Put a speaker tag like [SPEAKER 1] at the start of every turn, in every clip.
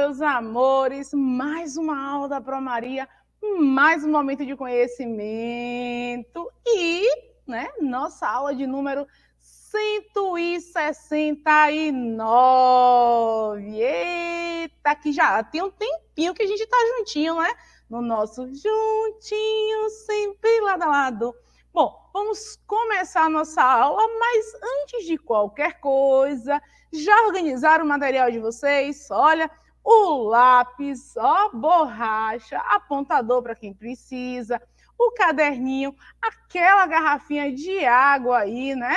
[SPEAKER 1] meus amores, mais uma aula da Pro Maria, mais um momento de conhecimento e, né, nossa aula de número 169. Eita, que já tem um tempinho que a gente tá juntinho, né? No nosso juntinho, sempre lado a lado. Bom, vamos começar a nossa aula, mas antes de qualquer coisa, já organizaram o material de vocês? Olha, o lápis, ó, borracha, apontador para quem precisa, o caderninho, aquela garrafinha de água aí, né?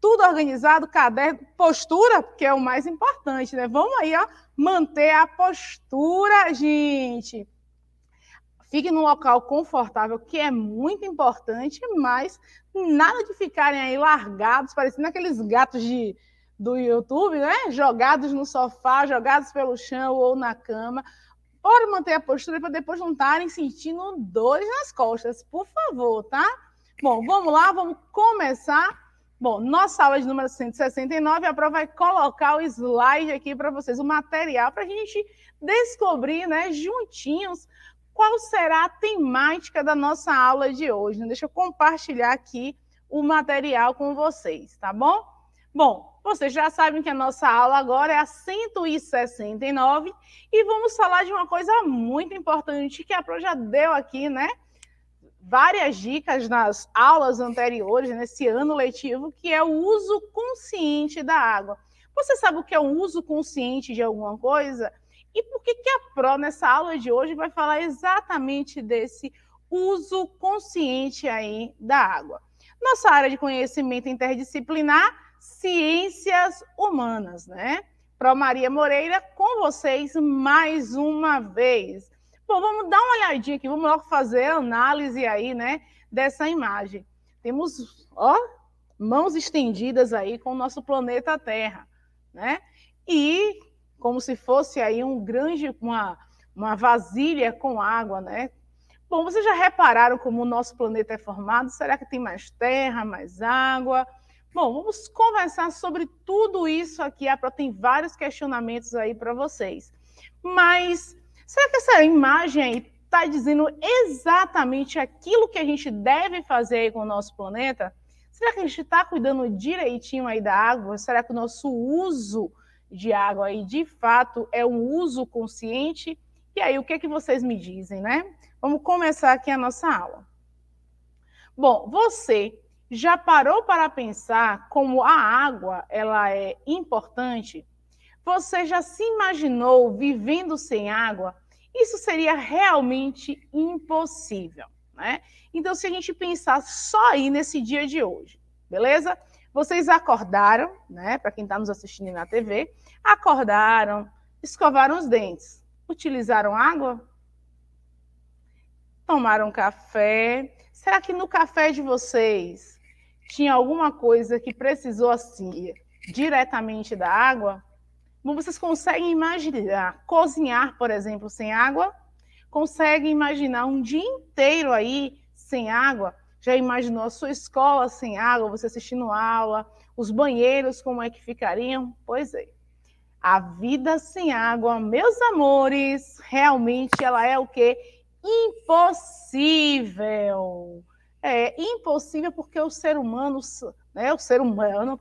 [SPEAKER 1] Tudo organizado, caderno, postura, que é o mais importante, né? Vamos aí, ó, manter a postura, gente. Fique num local confortável, que é muito importante, mas nada de ficarem aí largados, parecendo aqueles gatos de, do YouTube, né? Jogados no sofá, jogados pelo chão ou na cama, para manter a postura para depois não estarem sentindo dores nas costas, por favor, tá? Bom, vamos lá, vamos começar. Bom, nossa aula de número 169, a prova vai é colocar o slide aqui para vocês, o material para a gente descobrir, né, juntinhos, qual será a temática da nossa aula de hoje. Deixa eu compartilhar aqui o material com vocês, tá bom? Bom, vocês já sabem que a nossa aula agora é a 169 e vamos falar de uma coisa muito importante que a Pro já deu aqui, né? Várias dicas nas aulas anteriores, nesse ano letivo, que é o uso consciente da água. Você sabe o que é o uso consciente de alguma coisa? E por que, que a Pro, nessa aula de hoje, vai falar exatamente desse uso consciente aí da água? Nossa área de conhecimento interdisciplinar Ciências Humanas, né? Pro Maria Moreira, com vocês mais uma vez. Bom, vamos dar uma olhadinha aqui, vamos logo fazer a análise aí, né, dessa imagem. Temos, ó, mãos estendidas aí com o nosso planeta Terra, né? E como se fosse aí um grande, uma, uma vasilha com água, né? Bom, vocês já repararam como o nosso planeta é formado? Será que tem mais terra, mais água? Bom, vamos conversar sobre tudo isso aqui. A Pro tem vários questionamentos aí para vocês. Mas será que essa imagem aí está dizendo exatamente aquilo que a gente deve fazer aí com o nosso planeta? Será que a gente está cuidando direitinho aí da água? Será que o nosso uso de água aí de fato é um uso consciente? E aí, o que, é que vocês me dizem, né? Vamos começar aqui a nossa aula. Bom, você já parou para pensar como a água ela é importante? Você já se imaginou vivendo sem água? Isso seria realmente impossível, né? Então, se a gente pensar só aí nesse dia de hoje, beleza? Vocês acordaram, né? Para quem está nos assistindo na TV, acordaram, escovaram os dentes, utilizaram água, tomaram café. Será que no café de vocês tinha alguma coisa que precisou assim diretamente da água, Bom, vocês conseguem imaginar cozinhar, por exemplo, sem água? Conseguem imaginar um dia inteiro aí sem água? Já imaginou a sua escola sem água, você assistindo aula, os banheiros como é que ficariam? Pois é. A vida sem água, meus amores, realmente ela é o quê? Impossível é impossível porque o ser humano, né, o ser humano,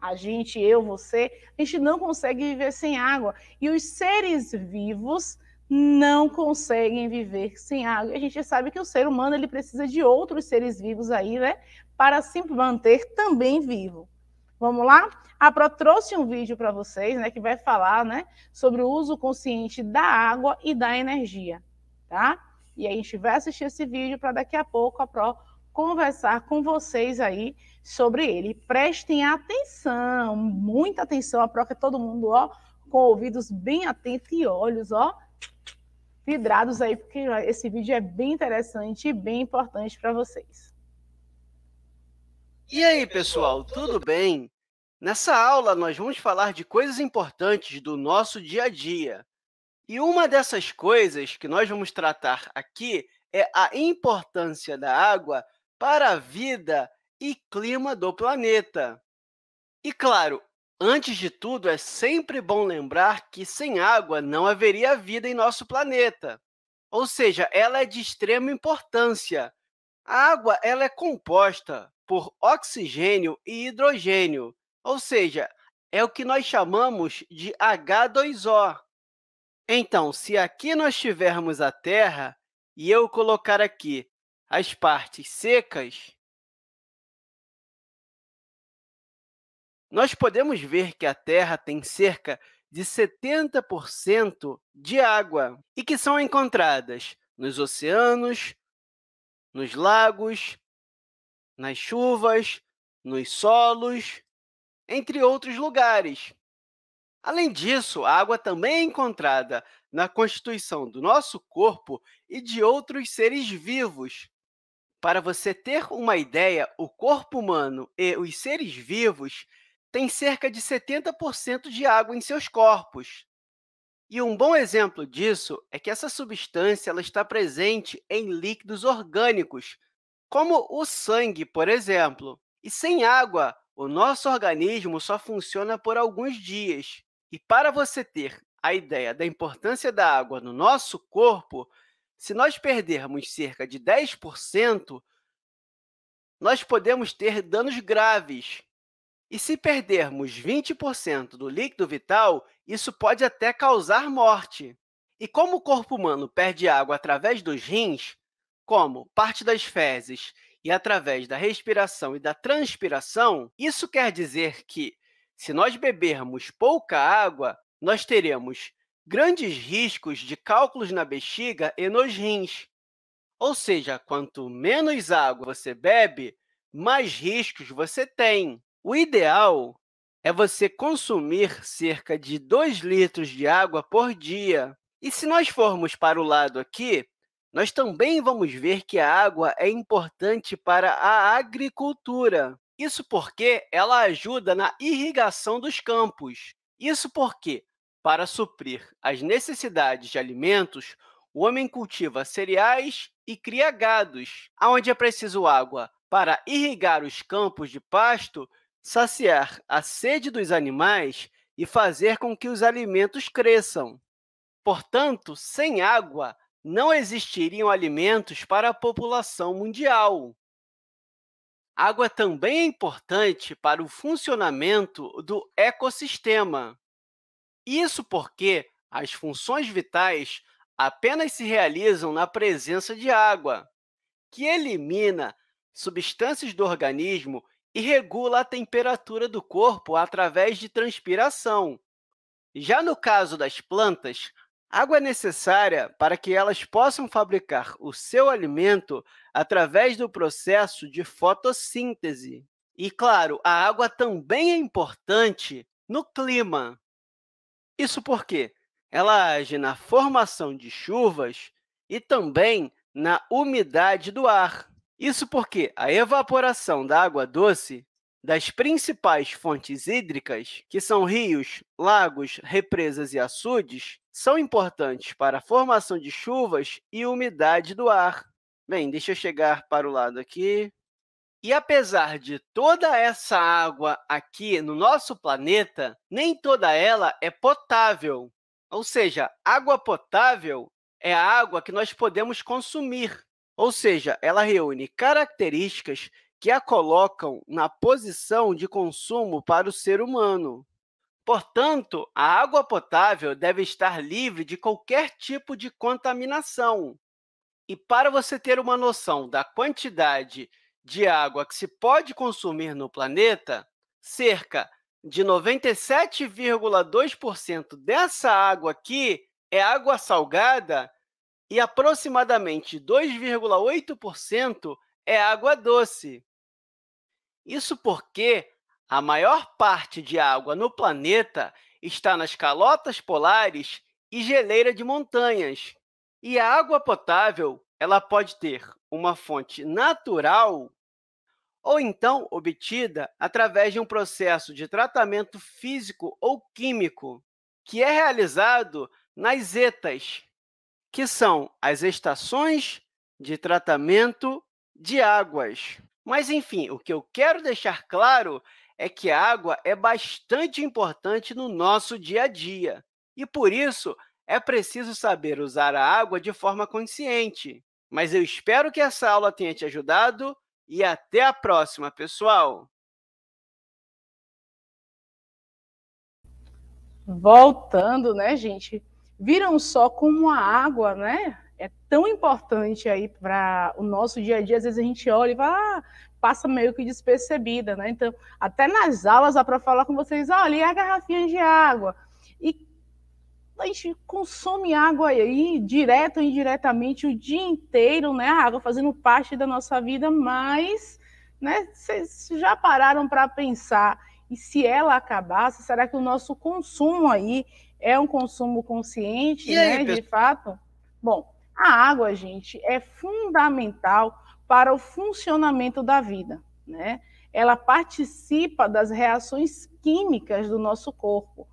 [SPEAKER 1] a gente, eu, você, a gente não consegue viver sem água. E os seres vivos não conseguem viver sem água. A gente sabe que o ser humano ele precisa de outros seres vivos aí, né, para se manter também vivo. Vamos lá? A Pro trouxe um vídeo para vocês, né, que vai falar, né, sobre o uso consciente da água e da energia, tá? E a gente vai assistir esse vídeo para daqui a pouco a Pro conversar com vocês aí sobre ele. Prestem atenção, muita atenção, a própria é todo mundo, ó, com ouvidos bem atentos e olhos, ó, vidrados aí, porque esse vídeo é bem interessante e bem importante para vocês.
[SPEAKER 2] E aí, pessoal, tudo bem? Nessa aula, nós vamos falar de coisas importantes do nosso dia a dia. E uma dessas coisas que nós vamos tratar aqui é a importância da água para a vida e clima do planeta. E claro, antes de tudo, é sempre bom lembrar que sem água não haveria vida em nosso planeta. Ou seja, ela é de extrema importância. A água ela é composta por oxigênio e hidrogênio, ou seja, é o que nós chamamos de H2O. Então, se aqui nós tivermos a Terra e eu colocar aqui as partes secas, nós podemos ver que a Terra tem cerca de 70% de água e que são encontradas nos oceanos, nos lagos, nas chuvas, nos solos, entre outros lugares. Além disso, a água também é encontrada na constituição do nosso corpo e de outros seres vivos, para você ter uma ideia, o corpo humano e os seres vivos têm cerca de 70% de água em seus corpos. E um bom exemplo disso é que essa substância ela está presente em líquidos orgânicos, como o sangue, por exemplo. E sem água, o nosso organismo só funciona por alguns dias. E para você ter a ideia da importância da água no nosso corpo, se nós perdermos cerca de 10%, nós podemos ter danos graves. E se perdermos 20% do líquido vital, isso pode até causar morte. E como o corpo humano perde água através dos rins, como parte das fezes e através da respiração e da transpiração, isso quer dizer que, se nós bebermos pouca água, nós teremos grandes riscos de cálculos na bexiga e nos rins. Ou seja, quanto menos água você bebe, mais riscos você tem. O ideal é você consumir cerca de 2 litros de água por dia. E se nós formos para o lado aqui, nós também vamos ver que a água é importante para a agricultura. Isso porque ela ajuda na irrigação dos campos. Isso porque para suprir as necessidades de alimentos, o homem cultiva cereais e cria gados, onde é preciso água para irrigar os campos de pasto, saciar a sede dos animais e fazer com que os alimentos cresçam. Portanto, sem água, não existiriam alimentos para a população mundial. Água também é importante para o funcionamento do ecossistema. Isso porque as funções vitais apenas se realizam na presença de água, que elimina substâncias do organismo e regula a temperatura do corpo através de transpiração. Já no caso das plantas, água é necessária para que elas possam fabricar o seu alimento através do processo de fotossíntese. E claro, a água também é importante no clima, isso porque ela age na formação de chuvas e também na umidade do ar. Isso porque a evaporação da água doce das principais fontes hídricas, que são rios, lagos, represas e açudes, são importantes para a formação de chuvas e umidade do ar. Bem, deixa eu chegar para o lado aqui. E apesar de toda essa água aqui no nosso planeta, nem toda ela é potável. Ou seja, água potável é a água que nós podemos consumir. Ou seja, ela reúne características que a colocam na posição de consumo para o ser humano. Portanto, a água potável deve estar livre de qualquer tipo de contaminação. E para você ter uma noção da quantidade de água que se pode consumir no planeta, cerca de 97,2% dessa água aqui é água salgada e aproximadamente 2,8% é água doce. Isso porque a maior parte de água no planeta está nas calotas polares e geleira de montanhas. E a água potável ela pode ter uma fonte natural ou então obtida através de um processo de tratamento físico ou químico, que é realizado nas ETAs, que são as estações de tratamento de águas. Mas enfim, o que eu quero deixar claro é que a água é bastante importante no nosso dia a dia. E por isso é preciso saber usar a água de forma consciente. Mas eu espero que essa aula tenha te ajudado e até a próxima, pessoal!
[SPEAKER 1] Voltando, né, gente? Viram só como a água, né? É tão importante aí para o nosso dia a dia. Às vezes a gente olha e fala, ah, passa meio que despercebida, né? Então, até nas aulas dá para falar com vocês, olha, e a garrafinha de água? E a gente consome água aí, direto ou indiretamente, o dia inteiro, né? A água fazendo parte da nossa vida, mas, né? Vocês já pararam para pensar e se ela acabasse, será que o nosso consumo aí é um consumo consciente, né? De fato? Bom, a água, gente, é fundamental para o funcionamento da vida, né? Ela participa das reações químicas do nosso corpo,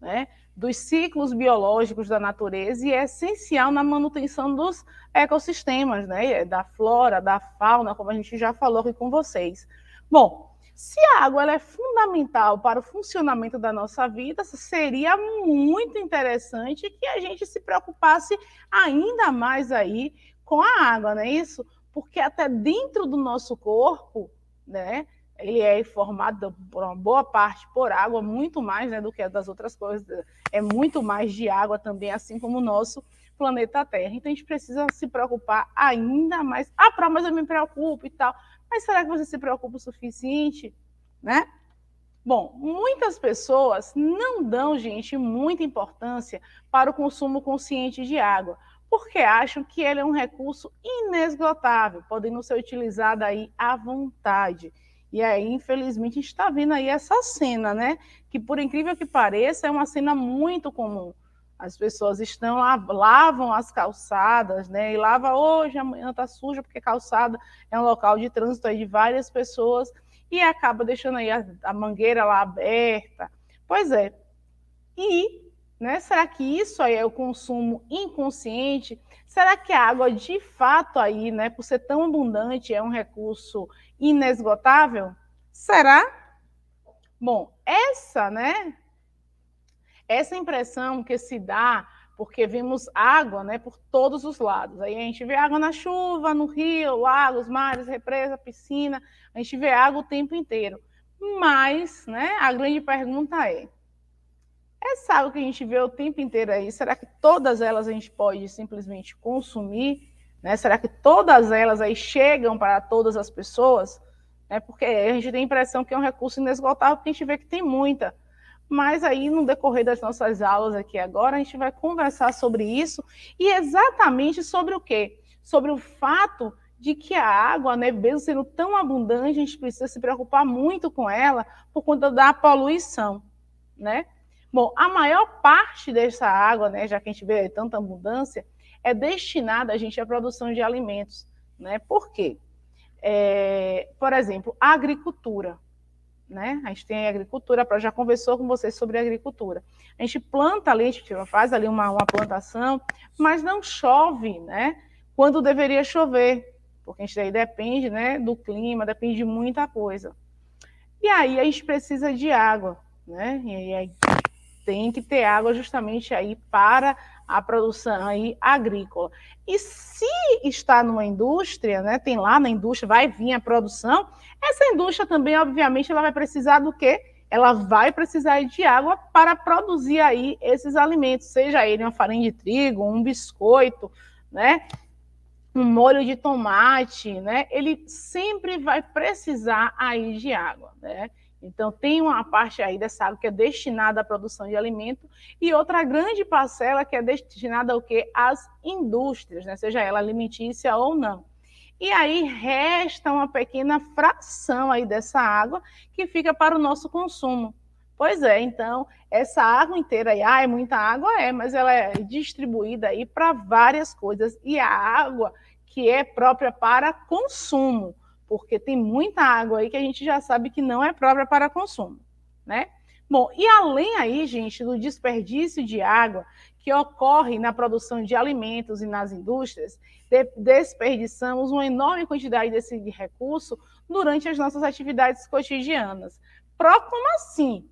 [SPEAKER 1] né? dos ciclos biológicos da natureza e é essencial na manutenção dos ecossistemas, né? É da flora, da fauna, como a gente já falou aqui com vocês. Bom, se a água é fundamental para o funcionamento da nossa vida, seria muito interessante que a gente se preocupasse ainda mais aí com a água, não é isso? Porque até dentro do nosso corpo, né, ele é formado por uma boa parte por água, muito mais né, do que das outras coisas, é muito mais de água também, assim como o nosso planeta Terra. Então a gente precisa se preocupar ainda mais. Ah, pra, mas eu me preocupo e tal. Mas será que você se preocupa o suficiente? Né? Bom, muitas pessoas não dão, gente, muita importância para o consumo consciente de água, porque acham que ele é um recurso inesgotável, podendo ser utilizado aí à vontade. E aí, infelizmente, a gente está vendo aí essa cena, né? Que, por incrível que pareça, é uma cena muito comum. As pessoas estão lá, lavam as calçadas, né? E lava hoje, amanhã está suja, porque calçada é um local de trânsito aí de várias pessoas e acaba deixando aí a, a mangueira lá aberta. Pois é. E, né? Será que isso aí é o consumo inconsciente? Será que a água, de fato, aí, né, por ser tão abundante, é um recurso inesgotável? Será? Bom, essa, né? Essa impressão que se dá porque vemos água, né, por todos os lados. Aí a gente vê água na chuva, no rio, lagos, mares, represa, piscina. A gente vê água o tempo inteiro. Mas, né, a grande pergunta é: é essa água que a gente vê o tempo inteiro aí, será que todas elas a gente pode simplesmente consumir né? Será que todas elas aí chegam para todas as pessoas? Né? Porque a gente tem a impressão que é um recurso inesgotável, porque a gente vê que tem muita. Mas aí, no decorrer das nossas aulas aqui agora, a gente vai conversar sobre isso e exatamente sobre o quê? Sobre o fato de que a água, né, mesmo sendo tão abundante, a gente precisa se preocupar muito com ela por conta da poluição, né? Bom, a maior parte dessa água, né, já que a gente vê tanta abundância, é destinada, a gente, à produção de alimentos. Né? Por quê? É, por exemplo, a agricultura. Né? A gente tem a agricultura, já conversou com vocês sobre a agricultura. A gente planta ali, a gente faz ali uma, uma plantação, mas não chove né? quando deveria chover, porque a gente aí depende né, do clima, depende de muita coisa. E aí a gente precisa de água, né? E aí tem que ter água justamente aí para a produção aí agrícola. E se está numa indústria, né, tem lá na indústria, vai vir a produção, essa indústria também, obviamente, ela vai precisar do quê? Ela vai precisar de água para produzir aí esses alimentos, seja ele uma farinha de trigo, um biscoito, né, um molho de tomate, né, ele sempre vai precisar aí de água, né? Então, tem uma parte aí dessa água que é destinada à produção de alimento e outra grande parcela que é destinada ao quê? Às indústrias, né? seja ela alimentícia ou não. E aí resta uma pequena fração aí dessa água que fica para o nosso consumo. Pois é, então, essa água inteira aí, ah, é muita água? É, mas ela é distribuída aí para várias coisas. E a água que é própria para consumo porque tem muita água aí que a gente já sabe que não é própria para consumo, né? Bom, e além aí, gente, do desperdício de água que ocorre na produção de alimentos e nas indústrias, desperdiçamos uma enorme quantidade desse recurso durante as nossas atividades cotidianas. Pro, como assim?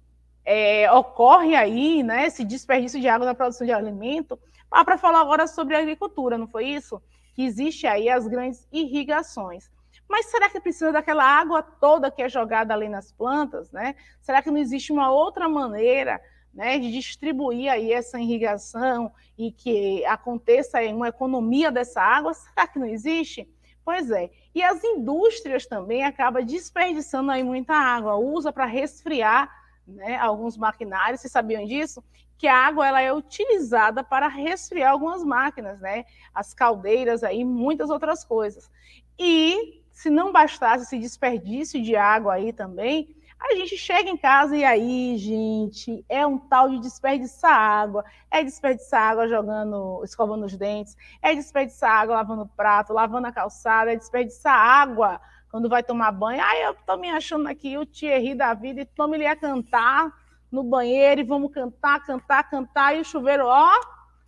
[SPEAKER 1] É, ocorre aí né, esse desperdício de água na produção de alimento? Ah, para falar agora sobre agricultura, não foi isso? Que existe aí as grandes irrigações. Mas será que precisa daquela água toda que é jogada ali nas plantas, né? Será que não existe uma outra maneira né, de distribuir aí essa irrigação e que aconteça uma economia dessa água? Será que não existe? Pois é. E as indústrias também acabam desperdiçando aí muita água, usa para resfriar né, alguns maquinários, vocês sabiam disso? Que a água ela é utilizada para resfriar algumas máquinas, né? As caldeiras aí, muitas outras coisas. E se não bastasse esse desperdício de água aí também, a gente chega em casa e aí, gente, é um tal de desperdiçar água. É desperdiçar água jogando, escovando os dentes, é desperdiçar água lavando prato, lavando a calçada, é desperdiçar água quando vai tomar banho. Ah, eu tô me achando aqui o Thierry da vida e tome ele a cantar no banheiro e vamos cantar, cantar, cantar. E o chuveiro, ó,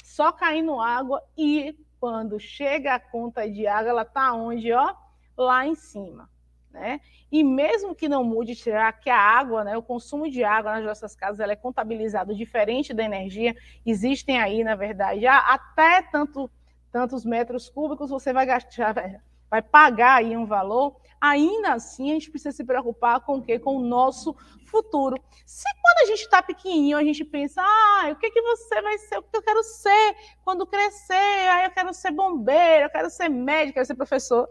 [SPEAKER 1] só caindo água. E quando chega a conta de água, ela tá onde, ó? lá em cima. Né? E mesmo que não mude, tirar que a água, né, o consumo de água nas nossas casas ela é contabilizado diferente da energia. Existem aí, na verdade, até tanto, tantos metros cúbicos você vai gastar, vai pagar aí um valor. Ainda assim, a gente precisa se preocupar com o quê? Com o nosso futuro. Se quando a gente está pequenininho, a gente pensa, ah, o que, que você vai ser, o que eu quero ser quando crescer, ah, eu quero ser bombeiro, eu quero ser médico, eu quero ser professor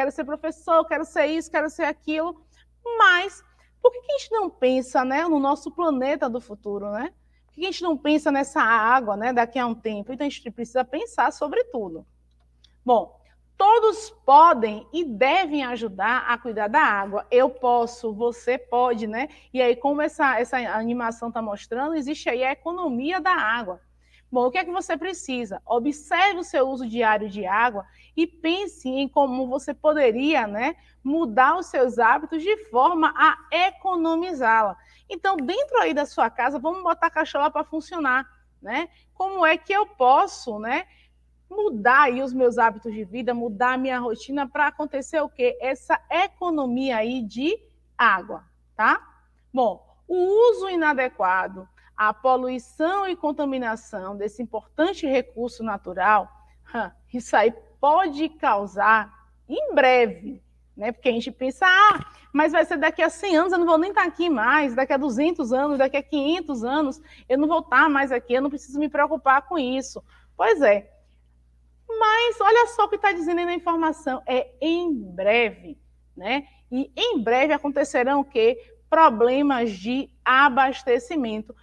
[SPEAKER 1] quero ser professor, quero ser isso, quero ser aquilo. Mas por que, a gente não pensa né, no nosso planeta do futuro, né? Por que, que a gente não pensa nessa água né, daqui a um tempo? Então a gente precisa pensar sobre tudo. Bom, todos podem e devem ajudar a cuidar da água. Eu posso, você pode, né? E aí, como essa, essa animação está mostrando, existe aí a economia da água. Bom, o que é que você precisa? Observe o seu uso diário de água e pense em como você poderia né, mudar os seus hábitos de forma a economizá-la. Então, dentro aí da sua casa, vamos botar a cachola para funcionar. Né? Como é que eu posso né, mudar aí os meus hábitos de vida, mudar a minha rotina para acontecer o quê? Essa economia aí de água, tá? Bom, o uso inadequado a poluição e contaminação desse importante recurso natural, isso aí pode causar em breve, né? Porque a gente pensa, ah, mas vai ser daqui a 100 anos, eu não vou nem estar tá aqui mais, daqui a 200 anos, daqui a 500 anos, eu não vou estar tá mais aqui, eu não preciso me preocupar com isso. Pois é. Mas olha só o que está dizendo aí na informação, é em breve, né? E em breve acontecerão o quê? Problemas de abastecimento.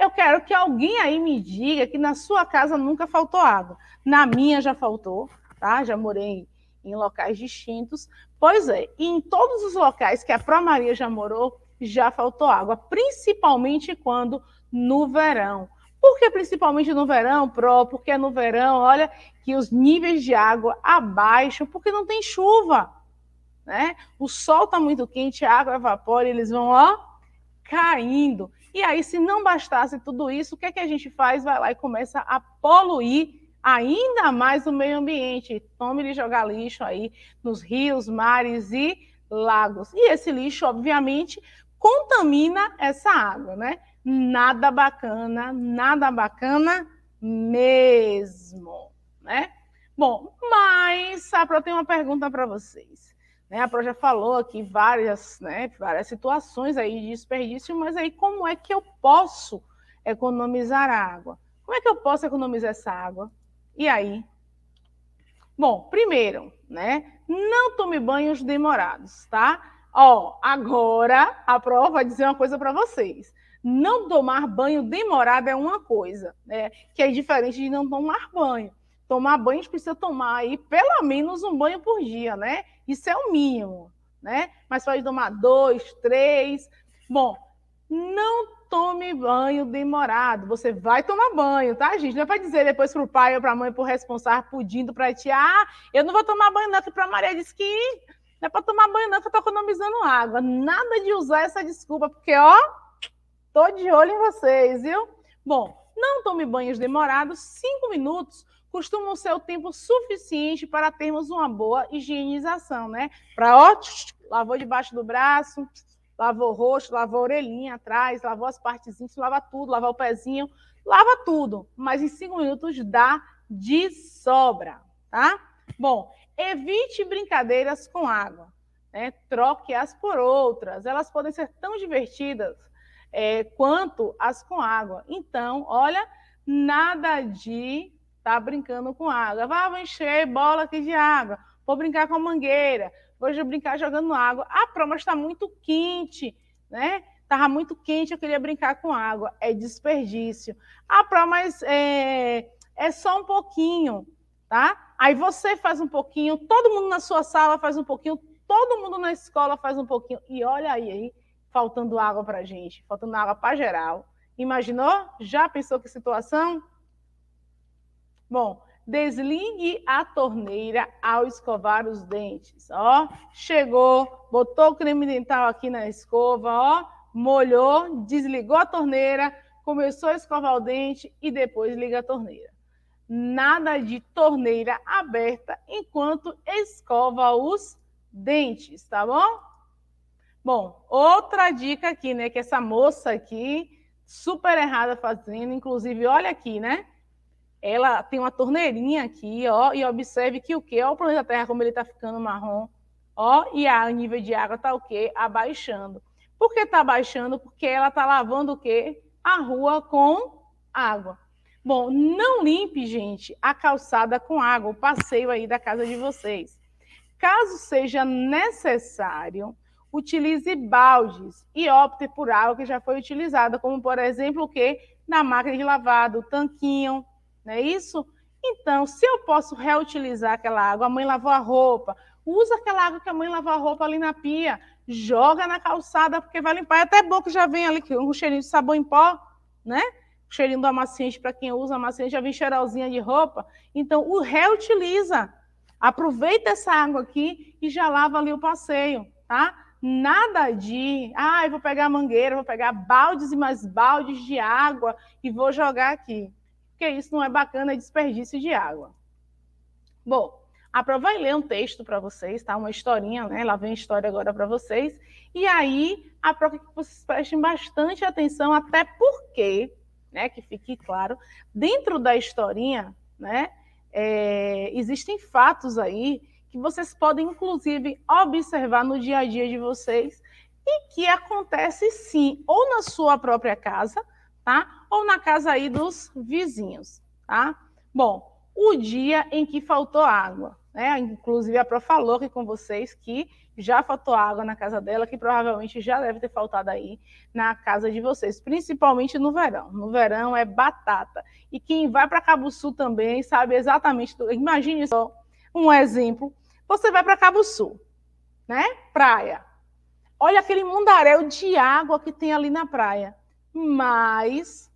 [SPEAKER 1] Eu quero que alguém aí me diga que na sua casa nunca faltou água. Na minha já faltou, tá? Já morei em locais distintos. Pois é, e em todos os locais que a Pró Maria já morou, já faltou água, principalmente quando no verão. Por que principalmente no verão, Pro? Porque é no verão, olha, que os níveis de água abaixam, porque não tem chuva, né? O sol está muito quente, a água evapora e eles vão, ó, caindo. E aí, se não bastasse tudo isso, o que é que a gente faz? Vai lá e começa a poluir ainda mais o meio ambiente. Tome de jogar lixo aí nos rios, mares e lagos. E esse lixo, obviamente, contamina essa água, né? Nada bacana, nada bacana mesmo, né? Bom, mas, Sapra, eu tenho uma pergunta para vocês. Né? A Pro já falou aqui várias, né, várias situações aí de desperdício, mas aí como é que eu posso economizar água? Como é que eu posso economizar essa água? E aí? Bom, primeiro, né, não tome banhos demorados, tá? Ó, agora a Pro vai dizer uma coisa para vocês. Não tomar banho demorado é uma coisa, né? Que é diferente de não tomar banho tomar banho, a gente precisa tomar aí pelo menos um banho por dia, né? Isso é o mínimo, né? Mas pode tomar dois, três. Bom, não tome banho demorado. Você vai tomar banho, tá, gente? Não é para dizer depois para o pai ou para a mãe, para o responsável, pedindo para ti, ah, eu não vou tomar banho não, que para a Maria disse que não é para tomar banho não, que eu estou economizando água. Nada de usar essa desculpa, porque, ó, tô de olho em vocês, viu? Bom, não tome banhos demorados, cinco minutos costumam ser o tempo suficiente para termos uma boa higienização, né? Para ó, lavou debaixo do braço, lavou o rosto, lavou a orelhinha atrás, lavou as partes íntimas, lava tudo, lava o pezinho, lava tudo, mas em cinco minutos dá de sobra, tá? Bom, evite brincadeiras com água, né? Troque-as por outras, elas podem ser tão divertidas é, quanto as com água. Então, olha, nada de tá brincando com água. Ah, vou encher bola aqui de água, vou brincar com a mangueira, vou brincar jogando água. Ah, pró, mas está muito quente, né? Estava muito quente, eu queria brincar com água. É desperdício. Ah, pró, mas é, é só um pouquinho, tá? Aí você faz um pouquinho, todo mundo na sua sala faz um pouquinho, todo mundo na escola faz um pouquinho. E olha aí, aí faltando água para gente, faltando água para geral. Imaginou? Já pensou que situação? Bom, desligue a torneira ao escovar os dentes, ó. Chegou, botou o creme dental aqui na escova, ó, molhou, desligou a torneira, começou a escovar o dente e depois liga a torneira. Nada de torneira aberta enquanto escova os dentes, tá bom? Bom, outra dica aqui, né, que essa moça aqui super errada fazendo, inclusive, olha aqui, né? ela tem uma torneirinha aqui, ó, e observe que o quê? Ó, o planeta Terra, como ele está ficando marrom, ó, e a, o nível de água está o quê? Abaixando. Por que está abaixando? Porque ela está lavando o quê? A rua com água. Bom, não limpe, gente, a calçada com água, o passeio aí da casa de vocês. Caso seja necessário, utilize baldes e opte por água que já foi utilizada, como por exemplo o que? Na máquina de lavado, tanquinho, não é isso? Então, se eu posso reutilizar aquela água, a mãe lavou a roupa, usa aquela água que a mãe lavou a roupa ali na pia, joga na calçada, porque vai limpar. É até bom que já vem ali um cheirinho de sabão em pó, né? cheirinho do amaciante, para quem usa amaciante, já vem cheirosinha de roupa. Então, o reutiliza. Aproveita essa água aqui e já lava ali o passeio, tá? Nada de, ah, eu vou pegar mangueira, vou pegar baldes e mais baldes de água e vou jogar aqui porque isso não é bacana, é desperdício de água. Bom, a Pro vai ler um texto para vocês, tá? Uma historinha, né? Lá vem a história agora para vocês. E aí, a Pro quer é que vocês prestem bastante atenção, até porque, né? Que fique claro, dentro da historinha, né? É, existem fatos aí que vocês podem, inclusive, observar no dia a dia de vocês e que acontece sim, ou na sua própria casa, tá? ou na casa aí dos vizinhos, tá? Bom, o dia em que faltou água, né? Inclusive a Pro falou aqui com vocês que já faltou água na casa dela, que provavelmente já deve ter faltado aí na casa de vocês, principalmente no verão. No verão é batata. E quem vai para Cabo Sul também sabe exatamente. Do... Imagine só um exemplo. Você vai para Cabo Sul, né? Praia. Olha aquele mundaréu de água que tem ali na praia. Mas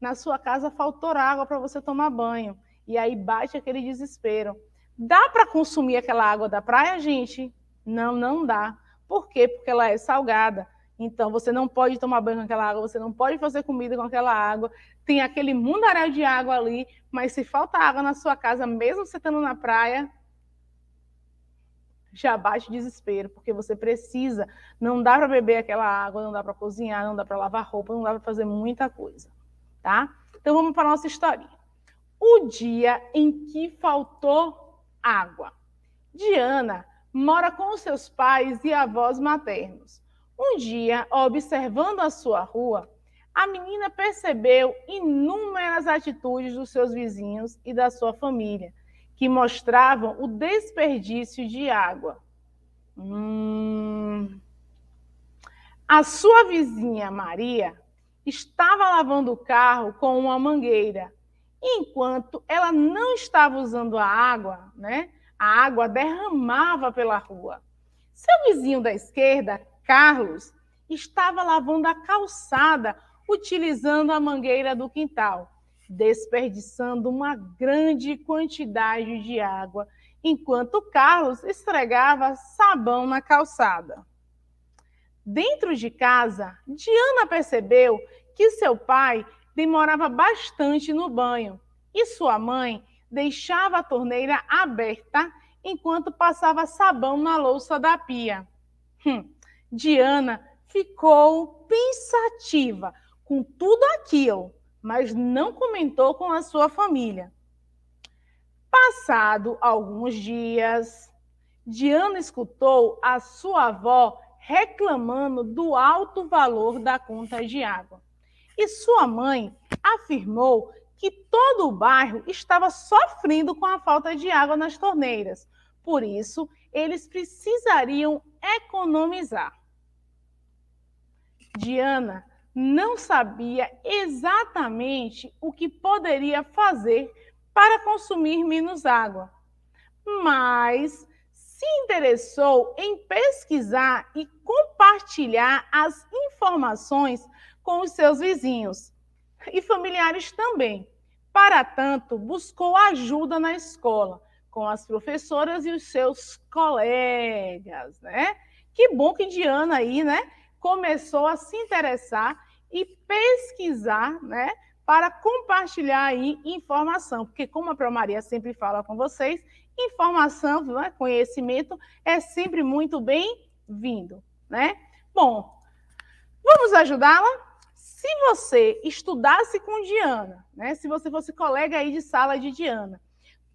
[SPEAKER 1] na sua casa faltou água para você tomar banho. E aí bate aquele desespero. Dá para consumir aquela água da praia, gente? Não, não dá. Por quê? Porque ela é salgada. Então, você não pode tomar banho com aquela água, você não pode fazer comida com aquela água. Tem aquele mundaréu de água ali, mas se falta água na sua casa, mesmo você estando na praia, já bate o desespero, porque você precisa. Não dá para beber aquela água, não dá para cozinhar, não dá para lavar roupa, não dá para fazer muita coisa tá? Então vamos para a nossa historinha. O dia em que faltou água. Diana mora com seus pais e avós maternos. Um dia, observando a sua rua, a menina percebeu inúmeras atitudes dos seus vizinhos e da sua família, que mostravam o desperdício de água. Hum... A sua vizinha Maria estava lavando o carro com uma mangueira. Enquanto ela não estava usando a água, né, a água derramava pela rua. Seu vizinho da esquerda, Carlos, estava lavando a calçada utilizando a mangueira do quintal, desperdiçando uma grande quantidade de água, enquanto Carlos esfregava sabão na calçada. Dentro de casa, Diana percebeu que seu pai demorava bastante no banho e sua mãe deixava a torneira aberta enquanto passava sabão na louça da pia. Hum, Diana ficou pensativa com tudo aquilo, mas não comentou com a sua família. Passado alguns dias, Diana escutou a sua avó reclamando do alto valor da conta de água. E sua mãe afirmou que todo o bairro estava sofrendo com a falta de água nas torneiras. Por isso, eles precisariam economizar. Diana não sabia exatamente o que poderia fazer para consumir menos água, mas se interessou em pesquisar e compartilhar as informações com os seus vizinhos e familiares também. Para tanto, buscou ajuda na escola, com as professoras e os seus colegas, né? Que bom que Diana aí, né, começou a se interessar e pesquisar, né, para compartilhar aí informação, porque como a Pro Maria sempre fala com vocês, informação, né, conhecimento é sempre muito bem-vindo, né? Bom, vamos ajudá-la? Se você estudasse com Diana, né? Se você fosse colega aí de sala de Diana,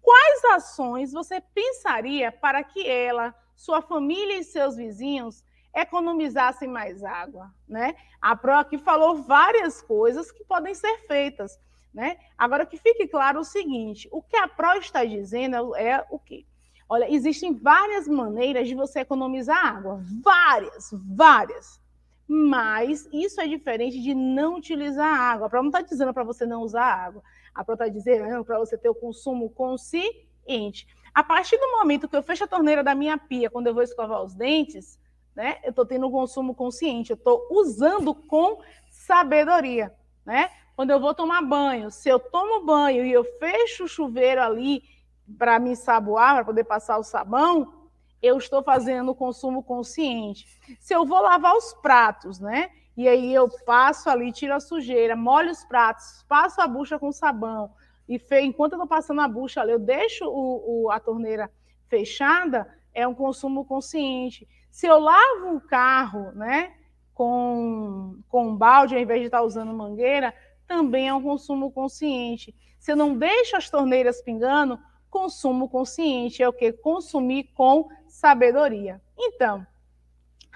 [SPEAKER 1] quais ações você pensaria para que ela, sua família e seus vizinhos economizassem mais água, né? A Pro aqui falou várias coisas que podem ser feitas. Né? Agora que fique claro o seguinte: o que a PRO está dizendo é o quê? Olha, existem várias maneiras de você economizar água, várias, várias. Mas isso é diferente de não utilizar água. A PRO não está dizendo para você não usar água. A PRO está dizendo ah, para você ter o consumo consciente. A partir do momento que eu fecho a torneira da minha pia quando eu vou escovar os dentes, né? Eu estou tendo um consumo consciente, eu estou usando com sabedoria, né? quando eu vou tomar banho, se eu tomo banho e eu fecho o chuveiro ali para me saboar, para poder passar o sabão, eu estou fazendo o consumo consciente. Se eu vou lavar os pratos, né? E aí eu passo ali, tiro a sujeira, molho os pratos, passo a bucha com sabão. E enquanto eu estou passando a bucha ali, eu deixo o, o, a torneira fechada, é um consumo consciente. Se eu lavo o carro, né? Com, com um balde, ao invés de estar tá usando mangueira, também é um consumo consciente. Se eu não deixo as torneiras pingando, consumo consciente é o que consumir com sabedoria. Então,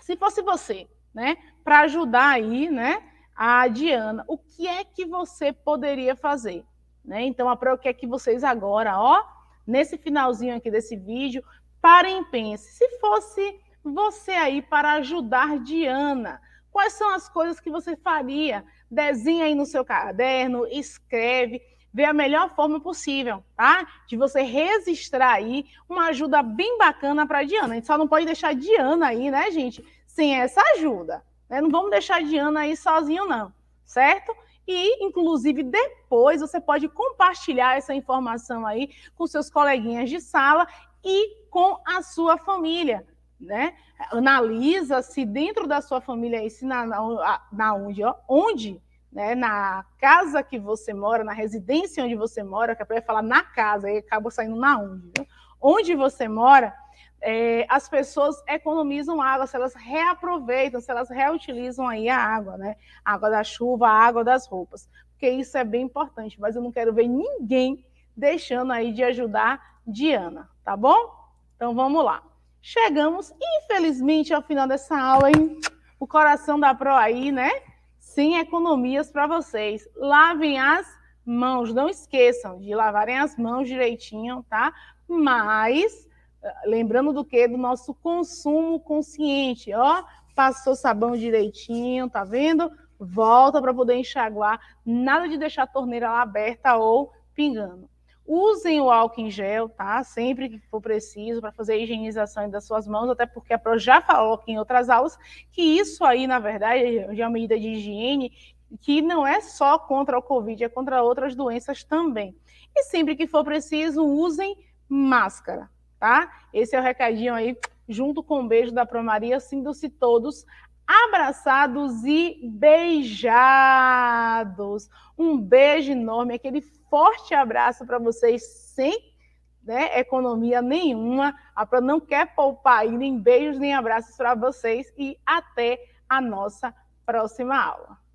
[SPEAKER 1] se fosse você, né, para ajudar aí, né, a Diana, o que é que você poderia fazer, né? Então, o que é que vocês agora, ó, nesse finalzinho aqui desse vídeo, parem e pensem, se fosse você aí para ajudar Diana, Quais são as coisas que você faria? Desenha aí no seu caderno, escreve, vê a melhor forma possível, tá? De você registrar aí uma ajuda bem bacana para Diana. A gente só não pode deixar Diana aí, né, gente? Sem essa ajuda. Né? Não vamos deixar Diana aí sozinho, não, certo? E, inclusive, depois você pode compartilhar essa informação aí com seus coleguinhas de sala e com a sua família né? Analisa se dentro da sua família, aí, se na, na, na onde, ó, onde né, na casa que você mora, na residência onde você mora, que é a pessoa falar na casa, e acaba saindo na onde. Onde você mora, é, as pessoas economizam água, se elas reaproveitam, se elas reutilizam aí a água, né? A água da chuva, a água das roupas. Porque isso é bem importante, mas eu não quero ver ninguém deixando aí de ajudar Diana, tá bom? Então vamos lá. Chegamos, infelizmente, ao final dessa aula, hein? O coração da Pro aí, né? Sem economias para vocês. Lavem as mãos, não esqueçam de lavarem as mãos direitinho, tá? Mas eh, lembrando do que do nosso consumo consciente, ó, passou sabão direitinho, tá vendo? Volta para poder enxaguar, nada de deixar a torneira lá aberta ou pingando. Usem o álcool em gel, tá? Sempre que for preciso, para fazer a higienização das suas mãos, até porque a Pro já falou aqui em outras aulas que isso aí, na verdade, é uma medida de higiene que não é só contra o Covid, é contra outras doenças também. E sempre que for preciso, usem máscara, tá? Esse é o recadinho aí, junto com o um beijo da Pro Maria. sinto se todos abraçados e beijados. Um beijo enorme, aquele forte abraço para vocês, sem né, economia nenhuma. A Pro não quer poupar aí nem beijos nem abraços para vocês e até a nossa próxima aula.